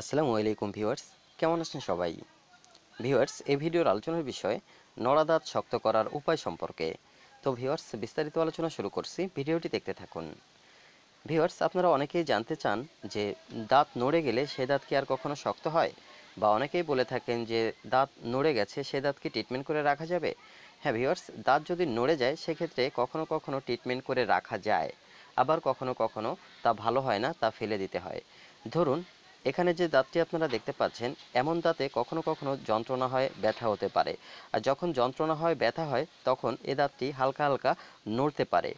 আসসালামু আলাইকুম ভিউয়ার্স কেমন আছেন সবাই ভিউয়ার্স এই ভিডিওর আলোচনার বিষয় নড়াদাঁত শক্ত করার উপায় সম্পর্কে তো ভিউয়ার্স বিস্তারিত আলোচনা শুরু করছি ভিডিওটি দেখতে থাকুন ভিউয়ার্স আপনারা অনেকেই জানতে চান যে দাঁত নড়ে গেলে সে দাঁত কি আর কখনো শক্ত হয় বা অনেকেই বলে থাকেন যে দাঁত নড়ে গেছে সে দাঁতকে ট্রিটমেন্ট করে রাখা যাবে হ্যাঁ ভিউয়ার্স দাঁত যদি নড়ে যায় সেক্ষেত্রে কখনো কখনো ট্রিটমেন্ট করে রাখা যায় আবার কখনো কখনো তা ভালো হয় না তা ফেলে দিতে হয় ধরুন এখানে যে দাঁতটি আপনারা দেখতে পাচ্ছেন এমন দাঁতে কখনো কখনো যন্ত্রণা হয় ব্যথা হতে পারে আর যখন যন্ত্রণা হয় ব্যথা হয় তখন এ দাঁতটি হালকা হালকা নড়তে পারে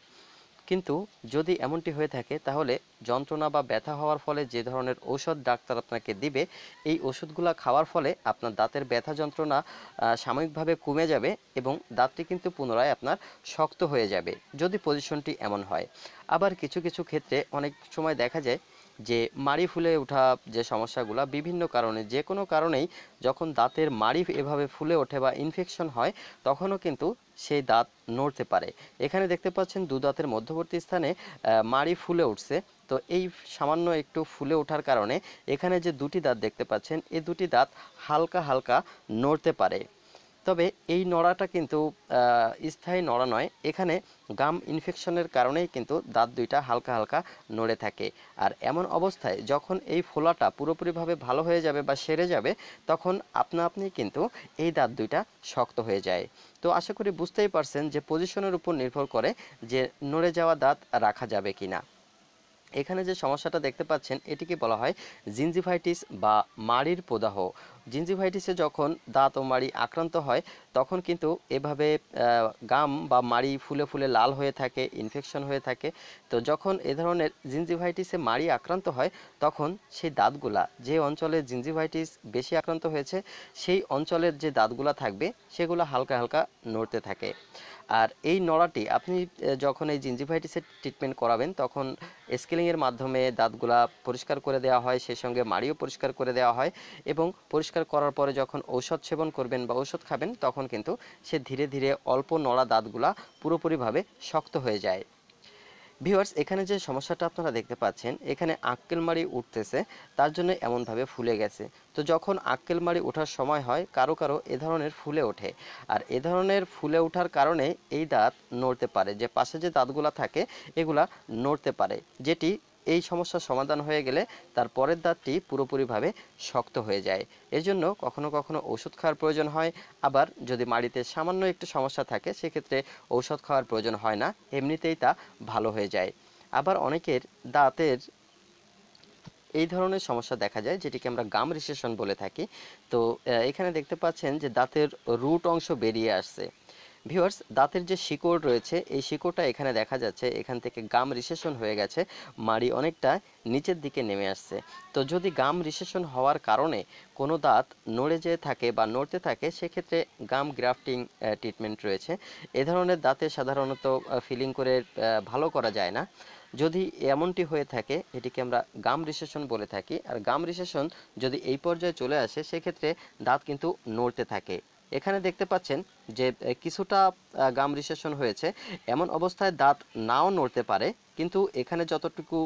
কিন্তু যদি এমনটি হয়ে থাকে তাহলে যন্ত্রণা বা ব্যথা হওয়ার ফলে যে ধরনের ওষুধ ডাক্তার আপনাকে দিবে এই ওষুধগুলো খাওয়ার ফলে আপনার দাঁতের ব্যথা যন্ত্রণা সাময়িকভাবে কমে যাবে এবং দাঁতটি কিন্তু পুনরায় আপনার শক্ত হয়ে যাবে যদি পজিশনটি এমন হয় আবার কিছু কিছু ক্ষেত্রে অনেক সময় দেখা যায় যে মাড়ি ফুলে ওঠা যে সমস্যাগুলো বিভিন্ন কারণে যে কোনো কারণেই যখন দাঁতের মাড়ি এভাবে ফুলে ওঠে বা ইনফেকশন হয় তখনও কিন্তু সেই দাঁত নড়তে পারে এখানে দেখতে পাচ্ছেন দু দাঁতের মধ্যবর্তী স্থানে মাড়ি ফুলে উঠছে তো এই সামান্য একটু ফুলে ওঠার কারণে এখানে যে দুটি দাঁত দেখতে পাচ্ছেন এই দুটি দাঁত হালকা হালকা নড়তে পারে তবে এই নড়াটা কিন্তু স্থায়ী নড়া নয় এখানে গাম ইনফেকশনের কারণেই কিন্তু দাঁত দুইটা হালকা হালকা নড়ে থাকে আর এমন অবস্থায় যখন এই ফোলাটা পুরোপুরিভাবে ভালো হয়ে যাবে বা সেরে যাবে তখন আপনা আপনি কিন্তু এই দাঁত দুইটা শক্ত হয়ে যায় তো আশা করি বুঝতেই পারছেন যে পজিশনের উপর নির্ভর করে যে নড়ে যাওয়া দাঁত রাখা যাবে কি না এখানে যে সমস্যাটা দেখতে পাচ্ছেন এটিকে বলা হয় জিনজিফাইটিস বা মাড়ির প্রদাহ জিঞ্জিভাইটিসে যখন দাঁত ও মাড়ি আক্রান্ত হয় তখন কিন্তু এভাবে গাম বা মাড়ি ফুলে ফুলে লাল হয়ে থাকে ইনফেকশন হয়ে থাকে তো যখন এ ধরনের জিঞ্জিভাইটিসে মাড়ি আক্রান্ত হয় তখন সেই দাঁতগুলা যে অঞ্চলে জিঞ্জিভাইটিস বেশি আক্রান্ত হয়েছে সেই অঞ্চলের যে দাঁতগুলা থাকবে সেগুলো হালকা হালকা নড়তে থাকে আর এই নড়াটি আপনি যখন এই জিঞ্জিভাইটিসের ট্রিটমেন্ট করাবেন তখন স্কেলিংয়ের মাধ্যমে দাঁতগুলা পরিষ্কার করে দেওয়া হয় সেই সঙ্গে মাড়িও পরিষ্কার করে দেওয়া হয় এবং পরিষ্কার করার পরে যখন ঔষধ সেবন করবেন বা ঔষধ খাবেন তখন তখন কিন্তু সে ধীরে ধীরে অল্প নড়া দাঁতগুলা পুরোপুরিভাবে শক্ত হয়ে যায় ভিউয়ার্স এখানে যে সমস্যাটা আপনারা দেখতে পাচ্ছেন এখানে আক্কেলমারি উঠতেছে তার জন্য এমনভাবে ফুলে গেছে তো যখন আক্কেলমারি ওঠার সময় হয় কারো কারো এ ধরনের ফুলে ওঠে আর এ ধরনের ফুলে ওঠার কারণে এই দাঁত নড়তে পারে যে পাশে যে দাঁতগুলা থাকে এগুলা নড়তে পারে যেটি এই সমস্যার সমাধান হয়ে গেলে তার পরের দাঁতটি পুরোপুরিভাবে শক্ত হয়ে যায় এজন্য কখনো কখনো ওষুধ খাওয়ার প্রয়োজন হয় আবার যদি মাড়িতে সামান্য একটু সমস্যা থাকে সেক্ষেত্রে ঔষধ খাওয়ার প্রয়োজন হয় না এমনিতেই তা ভালো হয়ে যায় আবার অনেকের দাঁতের এই ধরনের সমস্যা দেখা যায় যেটিকে আমরা গাম রিসেশন বলে থাকি তো এখানে দেখতে পাচ্ছেন যে দাঁতের রুট অংশ বেরিয়ে আসছে ভিউয়ার্স দাঁতের যে শিকড় রয়েছে এই শিকড়টা এখানে দেখা যাচ্ছে এখান থেকে গাম রিসেশন হয়ে গেছে মাড়ি অনেকটা নিচের দিকে নেমে আসছে তো যদি গাম রিসেশন হওয়ার কারণে কোনো দাঁত নড়ে যেয়ে থাকে বা নড়তে থাকে সেক্ষেত্রে গাম গ্রাফটিং ট্রিটমেন্ট রয়েছে এ ধরনের দাঁতে সাধারণত ফিলিং করে ভালো করা যায় না যদি এমনটি হয়ে থাকে এটিকে আমরা গাম রিসেশন বলে থাকি আর গাম রিসেশন যদি এই পর্যায়ে চলে আসে সেক্ষেত্রে দাঁত কিন্তু নড়তে থাকে এখানে দেখতে পাচ্ছেন যে কিছুটা গাম রিসেশন হয়েছে এমন অবস্থায় দাঁত নাও নড়তে পারে কিন্তু এখানে যতটুকু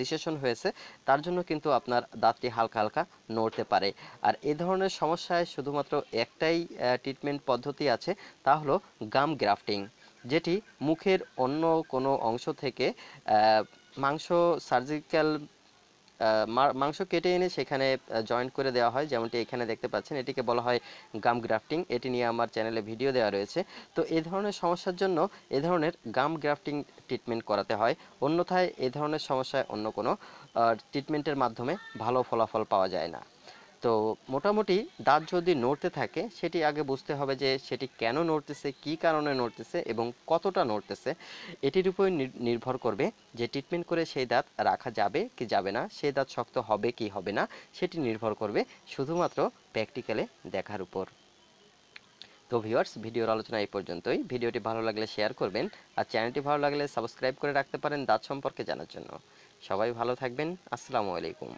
রিসেশন হয়েছে তার জন্য কিন্তু আপনার দাঁতটি হালকা হালকা নড়তে পারে আর এ ধরনের সমস্যায় শুধুমাত্র একটাই ট্রিটমেন্ট পদ্ধতি আছে তা হলো গাম গ্রাফটিং যেটি মুখের অন্য কোনো অংশ থেকে মাংস সার্জিক্যাল মাংস কেটে এনে সেখানে জয়েন্ট করে দেওয়া হয় যেমনটি এখানে দেখতে পাচ্ছেন এটিকে বলা হয় গাম গ্রাফটিং এটি নিয়ে আমার চ্যানেলে ভিডিও দেওয়া রয়েছে তো এ ধরনের সমস্যার জন্য এ ধরনের গাম গ্রাফটিং ট্রিটমেন্ট করাতে হয় অন্যথায় এ ধরনের সমস্যায় অন্য কোনো ট্রিটমেন্টের মাধ্যমে ভালো ফলাফল পাওয়া যায় না তো মোটামুটি দাঁত যদি নড়তে থাকে সেটি আগে বুঝতে হবে যে সেটি কেন নড়তেছে কি কারণে নড়তেছে এবং কতটা নড়তেছে এটির উপর নির্ভর করবে যে ট্রিটমেন্ট করে সেই দাঁত রাখা যাবে কি যাবে না সেই দাঁত শক্ত হবে কি হবে না সেটি নির্ভর করবে শুধুমাত্র প্র্যাকটিক্যালে দেখার উপর তো ভিউয়ার্স ভিডিওর আলোচনা এই পর্যন্তই ভিডিওটি ভালো লাগলে শেয়ার করবেন আর চ্যানেলটি ভালো লাগলে সাবস্ক্রাইব করে রাখতে পারেন দাঁত সম্পর্কে জানার জন্য সবাই ভালো থাকবেন আসসালামু আলাইকুম